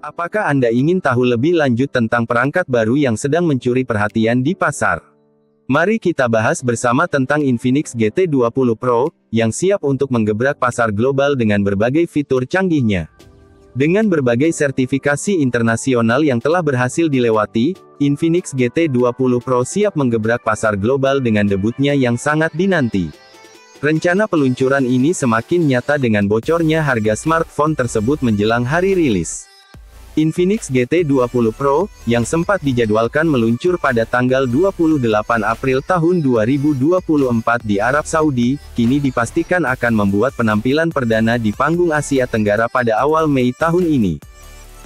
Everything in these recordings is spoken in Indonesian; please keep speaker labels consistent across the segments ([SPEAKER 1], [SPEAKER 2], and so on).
[SPEAKER 1] Apakah Anda ingin tahu lebih lanjut tentang perangkat baru yang sedang mencuri perhatian di pasar? Mari kita bahas bersama tentang Infinix GT20 Pro, yang siap untuk menggebrak pasar global dengan berbagai fitur canggihnya. Dengan berbagai sertifikasi internasional yang telah berhasil dilewati, Infinix GT20 Pro siap menggebrak pasar global dengan debutnya yang sangat dinanti. Rencana peluncuran ini semakin nyata dengan bocornya harga smartphone tersebut menjelang hari rilis. Infinix GT20 Pro, yang sempat dijadwalkan meluncur pada tanggal 28 April tahun 2024 di Arab Saudi, kini dipastikan akan membuat penampilan perdana di panggung Asia Tenggara pada awal Mei tahun ini.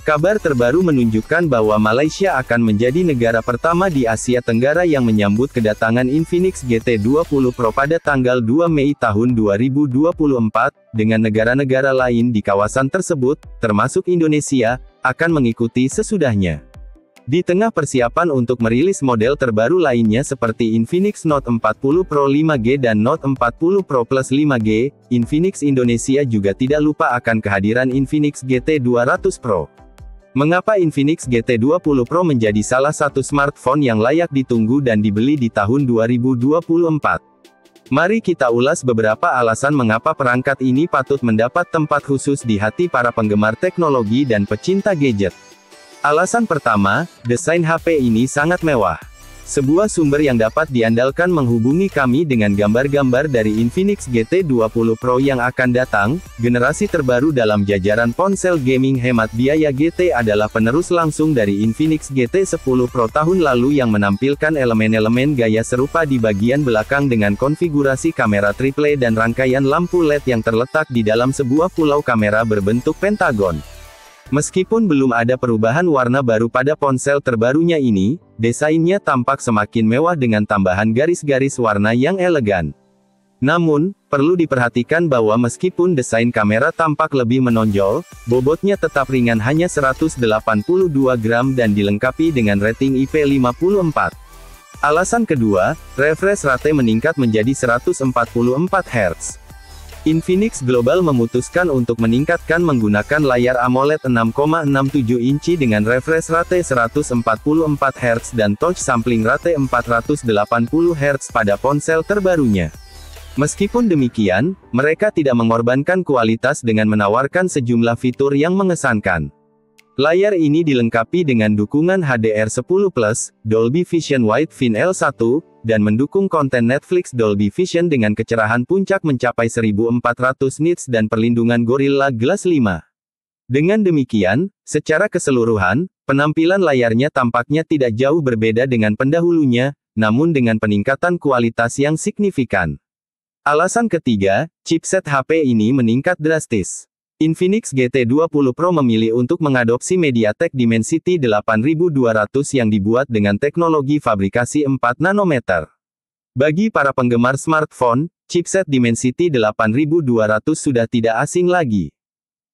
[SPEAKER 1] Kabar terbaru menunjukkan bahwa Malaysia akan menjadi negara pertama di Asia Tenggara yang menyambut kedatangan Infinix GT20 Pro pada tanggal 2 Mei tahun 2024, dengan negara-negara lain di kawasan tersebut, termasuk Indonesia, akan mengikuti sesudahnya. Di tengah persiapan untuk merilis model terbaru lainnya seperti Infinix Note 40 Pro 5G dan Note 40 Pro Plus 5G, Infinix Indonesia juga tidak lupa akan kehadiran Infinix GT200 Pro. Mengapa Infinix GT20 Pro menjadi salah satu smartphone yang layak ditunggu dan dibeli di tahun 2024? Mari kita ulas beberapa alasan mengapa perangkat ini patut mendapat tempat khusus di hati para penggemar teknologi dan pecinta gadget. Alasan pertama, desain HP ini sangat mewah. Sebuah sumber yang dapat diandalkan menghubungi kami dengan gambar-gambar dari Infinix GT20 Pro yang akan datang, generasi terbaru dalam jajaran ponsel gaming hemat biaya GT adalah penerus langsung dari Infinix GT10 Pro tahun lalu yang menampilkan elemen-elemen gaya serupa di bagian belakang dengan konfigurasi kamera triple dan rangkaian lampu LED yang terletak di dalam sebuah pulau kamera berbentuk pentagon. Meskipun belum ada perubahan warna baru pada ponsel terbarunya ini, desainnya tampak semakin mewah dengan tambahan garis-garis warna yang elegan. Namun, perlu diperhatikan bahwa meskipun desain kamera tampak lebih menonjol, bobotnya tetap ringan hanya 182 gram dan dilengkapi dengan rating IP54. Alasan kedua, refresh rate meningkat menjadi 144 Hz. Infinix Global memutuskan untuk meningkatkan menggunakan layar AMOLED 6,67 inci dengan refresh rate 144Hz dan touch sampling rate 480Hz pada ponsel terbarunya. Meskipun demikian, mereka tidak mengorbankan kualitas dengan menawarkan sejumlah fitur yang mengesankan. Layar ini dilengkapi dengan dukungan HDR10+, Dolby Vision Wide Fin L1, dan mendukung konten Netflix Dolby Vision dengan kecerahan puncak mencapai 1400 nits dan perlindungan Gorilla Glass 5. Dengan demikian, secara keseluruhan, penampilan layarnya tampaknya tidak jauh berbeda dengan pendahulunya, namun dengan peningkatan kualitas yang signifikan. Alasan ketiga, chipset HP ini meningkat drastis. Infinix GT20 Pro memilih untuk mengadopsi MediaTek Dimensity 8200 yang dibuat dengan teknologi fabrikasi 4 nanometer. Bagi para penggemar smartphone, chipset Dimensity 8200 sudah tidak asing lagi.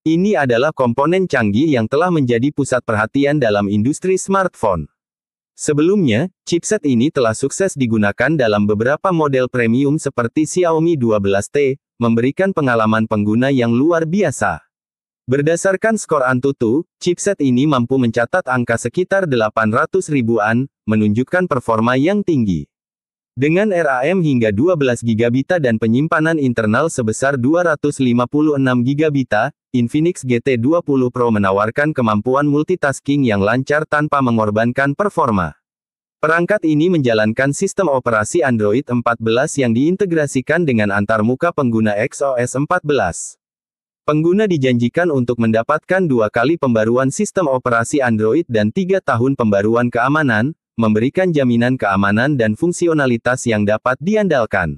[SPEAKER 1] Ini adalah komponen canggih yang telah menjadi pusat perhatian dalam industri smartphone. Sebelumnya, chipset ini telah sukses digunakan dalam beberapa model premium seperti Xiaomi 12T, memberikan pengalaman pengguna yang luar biasa. Berdasarkan skor Antutu, chipset ini mampu mencatat angka sekitar 800 ribuan, menunjukkan performa yang tinggi. Dengan RAM hingga 12 GB dan penyimpanan internal sebesar 256 GB, Infinix GT20 Pro menawarkan kemampuan multitasking yang lancar tanpa mengorbankan performa. Perangkat ini menjalankan sistem operasi Android 14 yang diintegrasikan dengan antarmuka pengguna XOS 14. Pengguna dijanjikan untuk mendapatkan dua kali pembaruan sistem operasi Android dan tiga tahun pembaruan keamanan, memberikan jaminan keamanan dan fungsionalitas yang dapat diandalkan.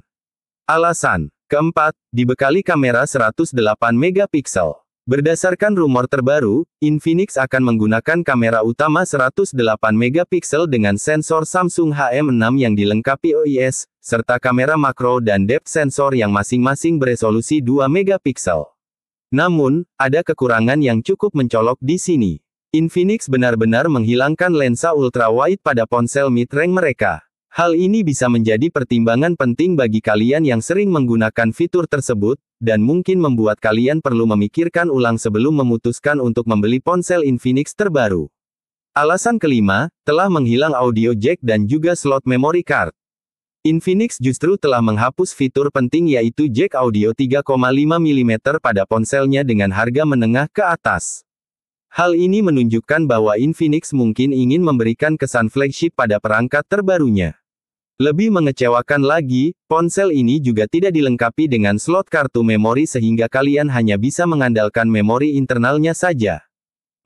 [SPEAKER 1] Alasan keempat, dibekali kamera 108 megapiksel. Berdasarkan rumor terbaru, Infinix akan menggunakan kamera utama 108 megapiksel dengan sensor Samsung HM6 yang dilengkapi OIS, serta kamera makro dan depth sensor yang masing-masing beresolusi 2 megapiksel. Namun, ada kekurangan yang cukup mencolok di sini. Infinix benar-benar menghilangkan lensa ultra-wide pada ponsel mid-range mereka. Hal ini bisa menjadi pertimbangan penting bagi kalian yang sering menggunakan fitur tersebut, dan mungkin membuat kalian perlu memikirkan ulang sebelum memutuskan untuk membeli ponsel Infinix terbaru. Alasan kelima, telah menghilang audio jack dan juga slot memory card. Infinix justru telah menghapus fitur penting yaitu jack audio 3,5 mm pada ponselnya dengan harga menengah ke atas. Hal ini menunjukkan bahwa Infinix mungkin ingin memberikan kesan flagship pada perangkat terbarunya. Lebih mengecewakan lagi, ponsel ini juga tidak dilengkapi dengan slot kartu memori sehingga kalian hanya bisa mengandalkan memori internalnya saja.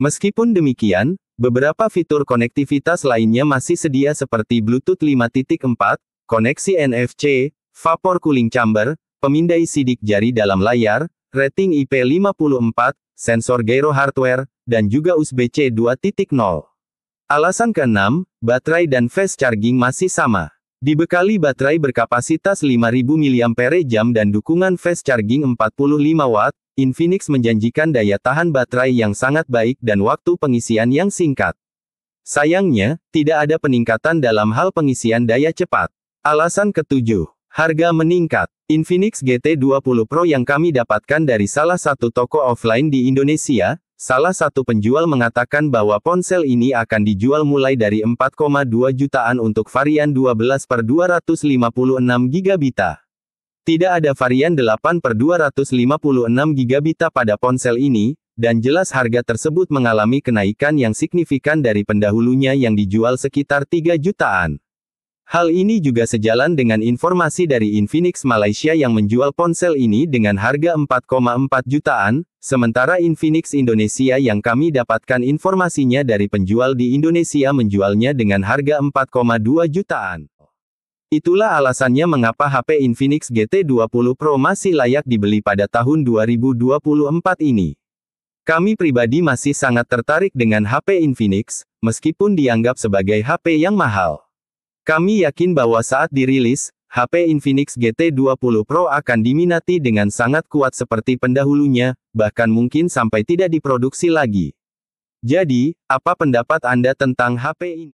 [SPEAKER 1] Meskipun demikian, beberapa fitur konektivitas lainnya masih sedia seperti Bluetooth 5.4, koneksi NFC, vapor cooling chamber, pemindai sidik jari dalam layar, rating IP54, sensor gyro hardware, dan juga USB-C 2.0. Alasan keenam, baterai dan fast charging masih sama. Dibekali baterai berkapasitas 5000 mAh dan dukungan fast charging 45 watt, Infinix menjanjikan daya tahan baterai yang sangat baik dan waktu pengisian yang singkat. Sayangnya, tidak ada peningkatan dalam hal pengisian daya cepat. Alasan ketujuh, harga meningkat. Infinix GT20 Pro yang kami dapatkan dari salah satu toko offline di Indonesia, Salah satu penjual mengatakan bahwa ponsel ini akan dijual mulai dari 4,2 jutaan untuk varian 12 per 256 GB. Tidak ada varian 8 per 256 GB pada ponsel ini, dan jelas harga tersebut mengalami kenaikan yang signifikan dari pendahulunya yang dijual sekitar 3 jutaan. Hal ini juga sejalan dengan informasi dari Infinix Malaysia yang menjual ponsel ini dengan harga 4,4 jutaan, sementara Infinix Indonesia yang kami dapatkan informasinya dari penjual di Indonesia menjualnya dengan harga 4,2 jutaan. Itulah alasannya mengapa HP Infinix GT20 Pro masih layak dibeli pada tahun 2024 ini. Kami pribadi masih sangat tertarik dengan HP Infinix, meskipun dianggap sebagai HP yang mahal. Kami yakin bahwa saat dirilis, HP Infinix GT20 Pro akan diminati dengan sangat kuat seperti pendahulunya, bahkan mungkin sampai tidak diproduksi lagi. Jadi, apa pendapat Anda tentang HP ini?